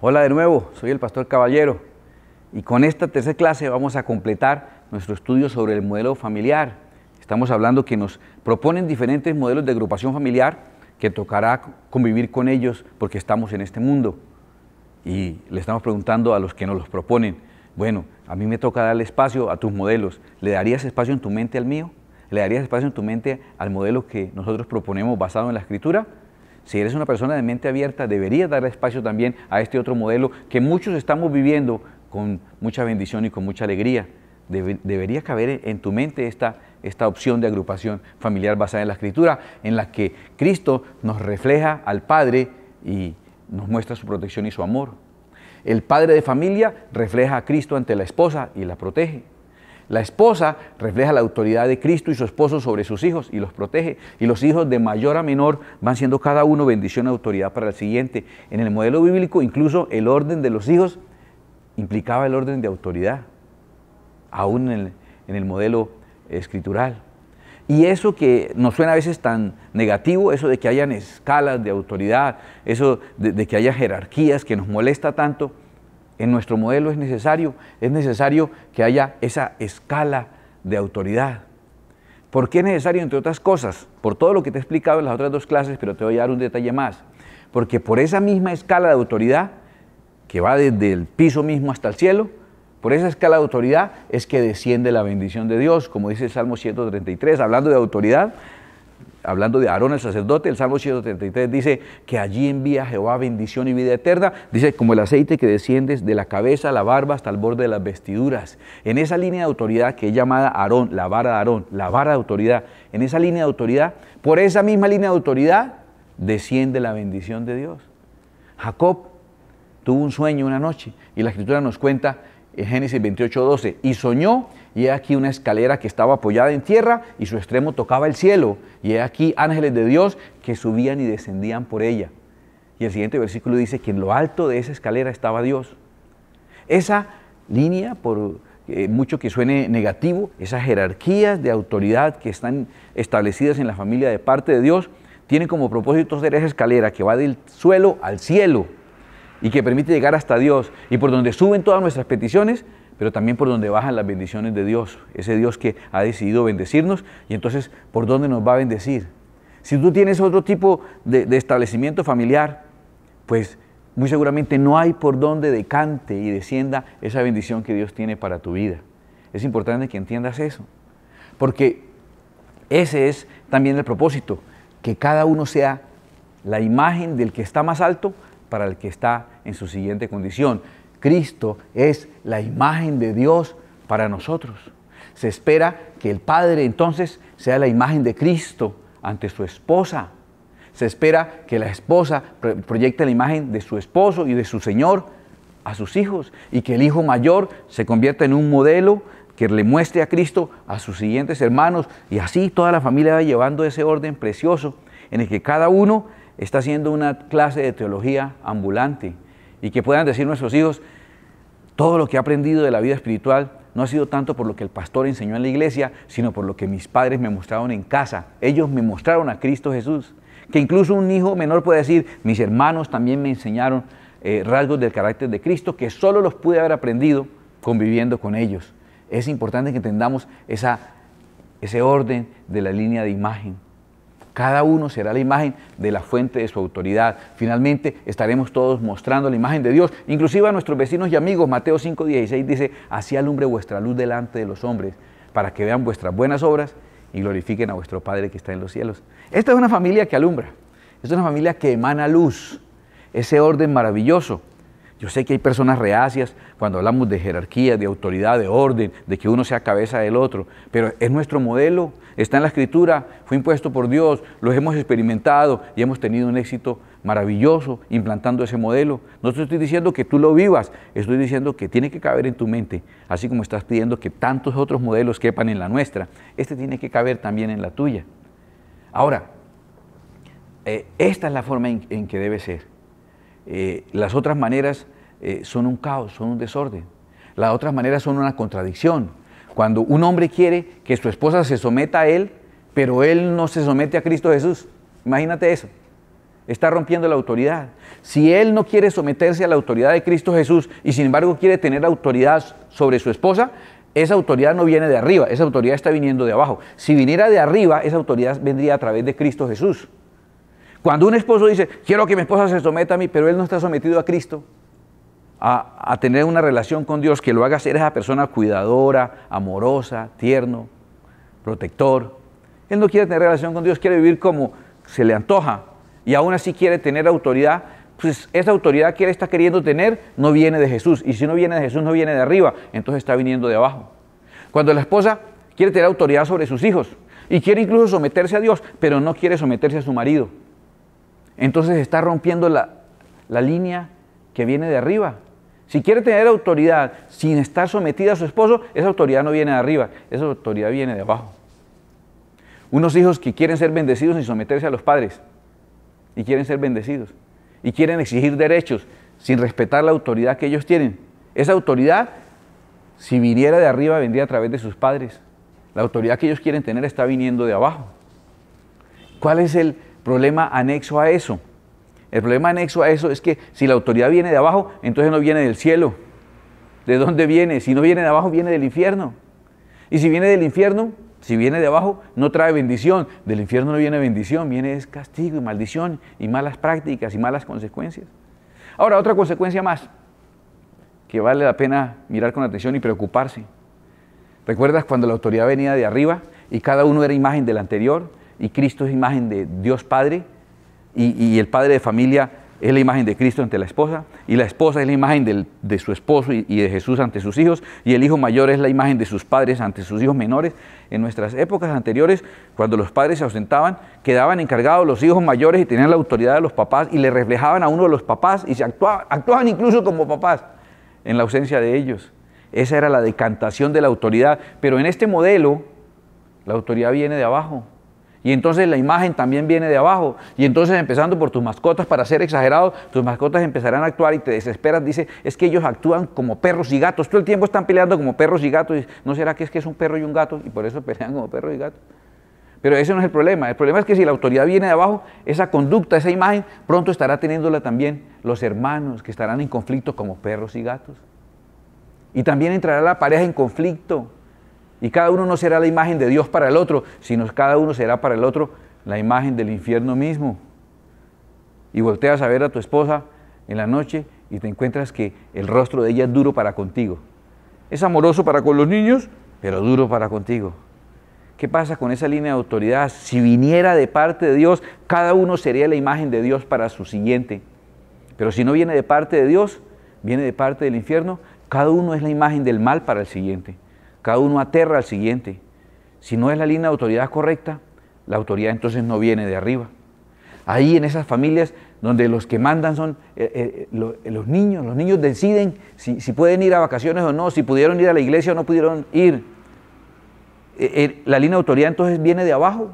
Hola de nuevo, soy el pastor Caballero y con esta tercera clase vamos a completar nuestro estudio sobre el modelo familiar. Estamos hablando que nos proponen diferentes modelos de agrupación familiar que tocará convivir con ellos porque estamos en este mundo. Y le estamos preguntando a los que nos los proponen, bueno, a mí me toca darle espacio a tus modelos, ¿le darías espacio en tu mente al mío? ¿Le darías espacio en tu mente al modelo que nosotros proponemos basado en la escritura? Si eres una persona de mente abierta, deberías dar espacio también a este otro modelo que muchos estamos viviendo con mucha bendición y con mucha alegría. debería caber en tu mente esta, esta opción de agrupación familiar basada en la escritura, en la que Cristo nos refleja al Padre y nos muestra su protección y su amor. El padre de familia refleja a Cristo ante la esposa y la protege. La esposa refleja la autoridad de Cristo y su esposo sobre sus hijos y los protege. Y los hijos de mayor a menor van siendo cada uno bendición y autoridad para el siguiente. En el modelo bíblico incluso el orden de los hijos implicaba el orden de autoridad, aún en el, modelo escritural. Y eso que nos suena a veces tan negativo, eso de que hayan escalas de autoridad, eso de que haya jerarquías que nos molesta tanto, en nuestro modelo es necesario, es necesario que haya esa escala de autoridad. ¿Por qué es necesario, entre otras cosas? Por todo lo que te he explicado en las otras dos clases, pero te voy a dar un detalle más. Porque por esa misma escala de autoridad, que va desde el piso mismo hasta el cielo, por esa escala de autoridad es que desciende la bendición de Dios, como dice el Salmo 133, hablando de autoridad, hablando de Aarón el sacerdote, el Salmo 133 dice que allí envía Jehová bendición y vida eterna, dice como el aceite que desciende de la cabeza, la barba hasta el borde de las vestiduras. En esa línea de autoridad que es llamada Aarón, la vara de Aarón, la vara de autoridad, en esa línea de autoridad, por esa misma línea de autoridad desciende la bendición de Dios. Jacob tuvo un sueño una noche y la escritura nos cuenta eh, Génesis 28, 12. Y soñó, y he aquí una escalera que estaba apoyada en tierra y su extremo tocaba el cielo. Y he aquí ángeles de Dios que subían y descendían por ella. Y el siguiente versículo dice que en lo alto de esa escalera estaba Dios. Esa línea, por eh, mucho que suene negativo, esas jerarquías de autoridad que están establecidas en la familia de parte de Dios, tienen como propósito ser esa escalera que va del suelo al cielo y que permite llegar hasta Dios y por donde suben todas nuestras peticiones, pero también por donde bajan las bendiciones de Dios, ese Dios que ha decidido bendecirnos y entonces por dónde nos va a bendecir. Si tú tienes otro tipo de, establecimiento familiar, pues muy seguramente no hay por dónde decante y descienda esa bendición que Dios tiene para tu vida. Es importante que entiendas eso, porque ese es también el propósito, que cada uno sea la imagen del que está más alto para el que está en su siguiente condición. Cristo es la imagen de Dios para nosotros. Se espera que el Padre entonces sea la imagen de Cristo ante su esposa. Se espera que la esposa proyecte la imagen de su esposo y de su Señor a sus hijos y que el hijo mayor se convierta en un modelo que le muestre a Cristo a sus siguientes hermanos y así toda la familia va llevando ese orden precioso en el que cada uno está haciendo una clase de teología ambulante y que puedan decir nuestros hijos, todo lo que he aprendido de la vida espiritual no ha sido tanto por lo que el pastor enseñó en la iglesia, sino por lo que mis padres me mostraron en casa. Ellos me mostraron a Cristo Jesús. Que incluso un hijo menor puede decir, mis hermanos también me enseñaron eh, rasgos del carácter de Cristo que solo los pude haber aprendido conviviendo con ellos. Es importante que entendamos esa, ese orden de la línea de imagen. Cada uno será la imagen de la fuente de su autoridad. Finalmente estaremos todos mostrando la imagen de Dios. Inclusive a nuestros vecinos y amigos, Mateo 5:16 dice, así alumbre vuestra luz delante de los hombres, para que vean vuestras buenas obras y glorifiquen a vuestro Padre que está en los cielos. Esta es una familia que alumbra, es una familia que emana luz, ese orden maravilloso. Yo sé que hay personas reacias cuando hablamos de jerarquía, de autoridad, de orden, de que uno sea cabeza del otro, pero es nuestro modelo, está en la escritura, fue impuesto por Dios, los hemos experimentado y hemos tenido un éxito maravilloso implantando ese modelo. No te estoy diciendo que tú lo vivas, estoy diciendo que tiene que caber en tu mente, así como estás pidiendo que tantos otros modelos quepan en la nuestra, este tiene que caber también en la tuya. Ahora, eh, esta es la forma en que debe ser eh, las otras maneras eh, son un caos, son un desorden. Las otras maneras son una contradicción. Cuando un hombre quiere que su esposa se someta a él, pero él no se somete a Cristo Jesús. Imagínate eso. Está rompiendo la autoridad. Si él no quiere someterse a la autoridad de Cristo Jesús y sin embargo quiere tener autoridad sobre su esposa, esa autoridad no viene de arriba, esa autoridad está viniendo de abajo. Si viniera de arriba, esa autoridad vendría a través de Cristo Jesús. Cuando un esposo dice, quiero que mi esposa se someta a mí, pero él no está sometido a Cristo, a, tener una relación con Dios, que lo haga ser esa persona cuidadora, amorosa, tierno, protector. Él no quiere tener relación con Dios, quiere vivir como se le antoja y aún así quiere tener autoridad. Pues esa autoridad que él está queriendo tener no viene de Jesús. Y si no viene de Jesús, no viene de arriba, entonces está viniendo de abajo. Cuando la esposa quiere tener autoridad sobre sus hijos y quiere incluso someterse a Dios, pero no quiere someterse a su marido entonces está rompiendo la, línea que viene de arriba. Si quiere tener autoridad sin estar sometida a su esposo, esa autoridad no viene de arriba, esa autoridad viene de abajo. Unos hijos que quieren ser bendecidos sin someterse a los padres, y quieren ser bendecidos, y quieren exigir derechos sin respetar la autoridad que ellos tienen. Esa autoridad, si viniera de arriba, vendría a través de sus padres. La autoridad que ellos quieren tener está viniendo de abajo. ¿Cuál es el, Problema anexo a eso. El problema anexo a eso es que si la autoridad viene de abajo, entonces no viene del cielo. ¿De dónde viene? Si no viene de abajo, viene del infierno. Y si viene del infierno, si viene de abajo, no trae bendición. Del infierno no viene bendición, viene es castigo y maldición y malas prácticas y malas consecuencias. Ahora, otra consecuencia más que vale la pena mirar con atención y preocuparse. ¿Recuerdas cuando la autoridad venía de arriba y cada uno era imagen del anterior? y Cristo es imagen de Dios Padre y, el padre de familia es la imagen de Cristo ante la esposa y la esposa es la imagen de su esposo y, de Jesús ante sus hijos y el hijo mayor es la imagen de sus padres ante sus hijos menores. En nuestras épocas anteriores, cuando los padres se ausentaban, quedaban encargados los hijos mayores y tenían la autoridad de los papás y le reflejaban a uno de los papás y se actuaban incluso como papás en la ausencia de ellos. Esa era la decantación de la autoridad, pero en este modelo la autoridad viene de abajo, y entonces la imagen también viene de abajo. Y entonces empezando por tus mascotas, para ser exagerado, tus mascotas empezarán a actuar y te desesperas. Dice, es que ellos actúan como perros y gatos. Todo el tiempo están peleando como perros y gatos. ¿No será que es que es un perro y un gato? Y por eso pelean como perros y gatos. Pero ese no es el problema. El problema es que si la autoridad viene de abajo, esa conducta, esa imagen, pronto estará teniéndola también los hermanos que estarán en conflicto como perros y gatos. Y también entrará la pareja en conflicto y cada uno no será la imagen de Dios para el otro, sino cada uno será para el otro la imagen del infierno mismo. Y volteas a ver a tu esposa en la noche y te encuentras que el rostro de ella es duro para contigo. Es amoroso para con los niños, pero duro para contigo. ¿Qué pasa con esa línea de autoridad? Si viniera de parte de Dios, cada uno sería la imagen de Dios para su siguiente. Pero si no viene de parte de Dios, viene de parte del infierno, cada uno es la imagen del mal para el siguiente. Cada uno aterra al siguiente. Si no es la línea de autoridad correcta, la autoridad entonces no viene de arriba. Ahí en esas familias donde los que mandan son eh, eh, eh, los, niños, los niños deciden si, pueden ir a vacaciones o no, si pudieron ir a la iglesia o no pudieron ir. la línea de autoridad entonces viene de abajo.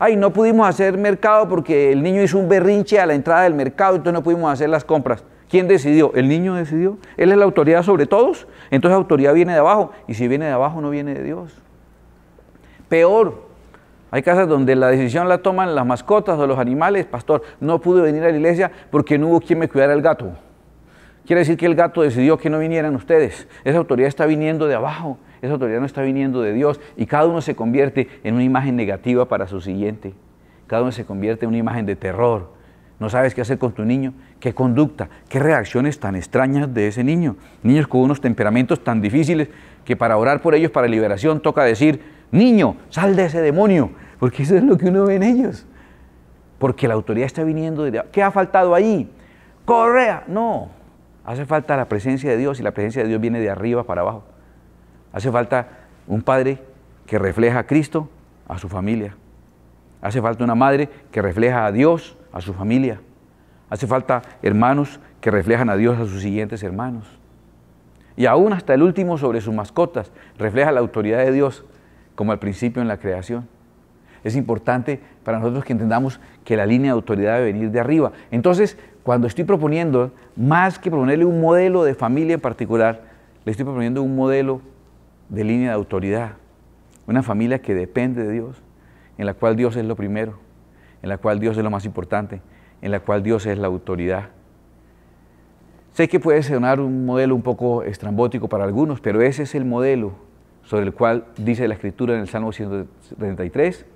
Ay, no pudimos hacer mercado porque el niño hizo un berrinche a la entrada del mercado, entonces no pudimos hacer las compras. ¿Quién decidió? ¿El niño decidió? ¿Él es la autoridad sobre todos? Entonces la autoridad viene de abajo. Y si viene de abajo, no viene de Dios. Peor, hay casas donde la decisión la toman las mascotas o los animales. Pastor, no pude venir a la iglesia porque no hubo quien me cuidara el gato. Quiere decir que el gato decidió que no vinieran ustedes. Esa autoridad está viniendo de abajo. Esa autoridad no está viniendo de Dios. Y cada uno se convierte en una imagen negativa para su siguiente. Cada uno se convierte en una imagen de terror, no sabes qué hacer con tu niño, qué conducta, qué reacciones tan extrañas de ese niño. Niños con unos temperamentos tan difíciles que para orar por ellos, para liberación, toca decir, niño, sal de ese demonio, porque eso es lo que uno ve en ellos. Porque la autoridad está viniendo, de... ¿qué ha faltado ahí? Correa, no. Hace falta la presencia de Dios y la presencia de Dios viene de arriba para abajo. Hace falta un padre que refleja a Cristo a su familia. Hace falta una madre que refleja a Dios, a su familia. Hace falta hermanos que reflejan a Dios, a sus siguientes hermanos. Y aún hasta el último sobre sus mascotas refleja la autoridad de Dios, como al principio en la creación. Es importante para nosotros que entendamos que la línea de autoridad debe venir de arriba. Entonces, cuando estoy proponiendo, más que proponerle un modelo de familia en particular, le estoy proponiendo un modelo de línea de autoridad. Una familia que depende de Dios, en la cual Dios es lo primero, en la cual Dios es lo más importante, en la cual Dios es la autoridad. Sé que puede sonar un modelo un poco estrambótico para algunos, pero ese es el modelo sobre el cual dice la Escritura en el Salmo 133,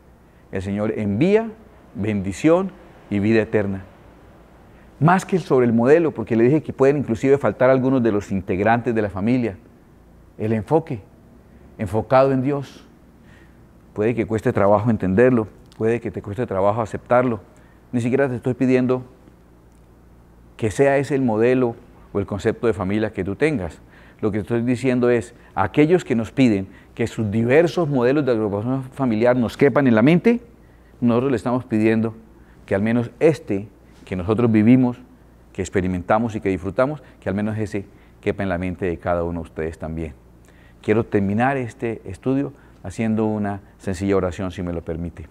el Señor envía bendición y vida eterna. Más que sobre el modelo, porque le dije que pueden inclusive faltar algunos de los integrantes de la familia. El enfoque, enfocado en Dios, Puede que cueste trabajo entenderlo, puede que te cueste trabajo aceptarlo. Ni siquiera te estoy pidiendo que sea ese el modelo o el concepto de familia que tú tengas. Lo que estoy diciendo es, aquellos que nos piden que sus diversos modelos de agrupación familiar nos quepan en la mente, nosotros le estamos pidiendo que al menos este que nosotros vivimos, que experimentamos y que disfrutamos, que al menos ese quepa en la mente de cada uno de ustedes también. Quiero terminar este estudio haciendo una sencilla oración, si me lo permite.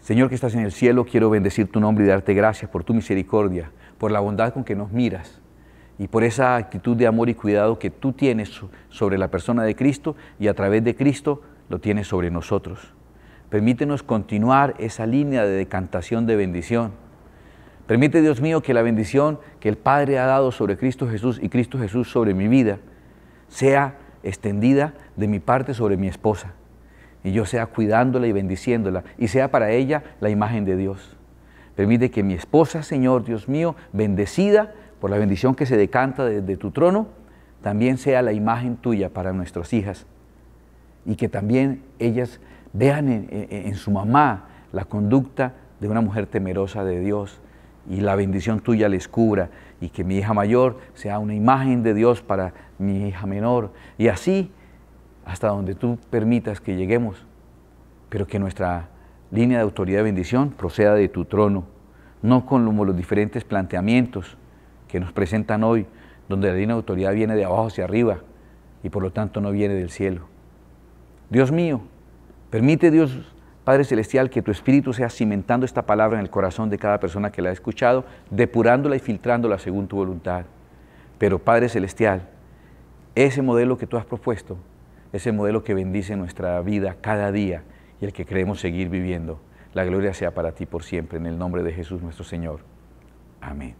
Señor que estás en el cielo, quiero bendecir tu nombre y darte gracias por tu misericordia, por la bondad con que nos miras y por esa actitud de amor y cuidado que tú tienes sobre la persona de Cristo y a través de Cristo lo tienes sobre nosotros. Permítenos continuar esa línea de decantación de bendición. Permite, Dios mío, que la bendición que el Padre ha dado sobre Cristo Jesús y Cristo Jesús sobre mi vida sea extendida de mi parte sobre mi esposa. Y yo sea cuidándola y bendiciéndola y sea para ella la imagen de Dios. Permite que mi esposa, Señor Dios mío, bendecida por la bendición que se decanta desde tu trono, también sea la imagen tuya para nuestras hijas. Y que también ellas vean en, en su mamá la conducta de una mujer temerosa de Dios y la bendición tuya les cubra y que mi hija mayor sea una imagen de Dios para mi hija menor y así hasta donde tú permitas que lleguemos, pero que nuestra línea de autoridad y bendición proceda de tu trono, no con los diferentes planteamientos que nos presentan hoy, donde la línea de autoridad viene de abajo hacia arriba y por lo tanto no viene del cielo. Dios mío, permite Dios Padre Celestial, que tu Espíritu sea cimentando esta palabra en el corazón de cada persona que la ha escuchado, depurándola y filtrándola según tu voluntad. Pero Padre Celestial, ese modelo que tú has propuesto, ese modelo que bendice nuestra vida cada día y el que queremos seguir viviendo, la gloria sea para ti por siempre, en el nombre de Jesús nuestro Señor. Amén.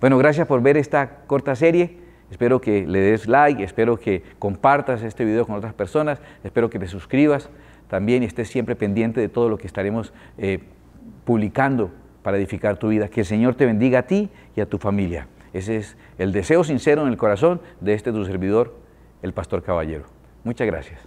Bueno, gracias por ver esta corta serie. Espero que le des like, espero que compartas este video con otras personas, espero que te suscribas también y estés siempre pendiente de todo lo que estaremos eh, publicando para edificar tu vida. Que el Señor te bendiga a ti y a tu familia. Ese es el deseo sincero en el corazón de este tu servidor, el pastor Caballero. Muchas gracias.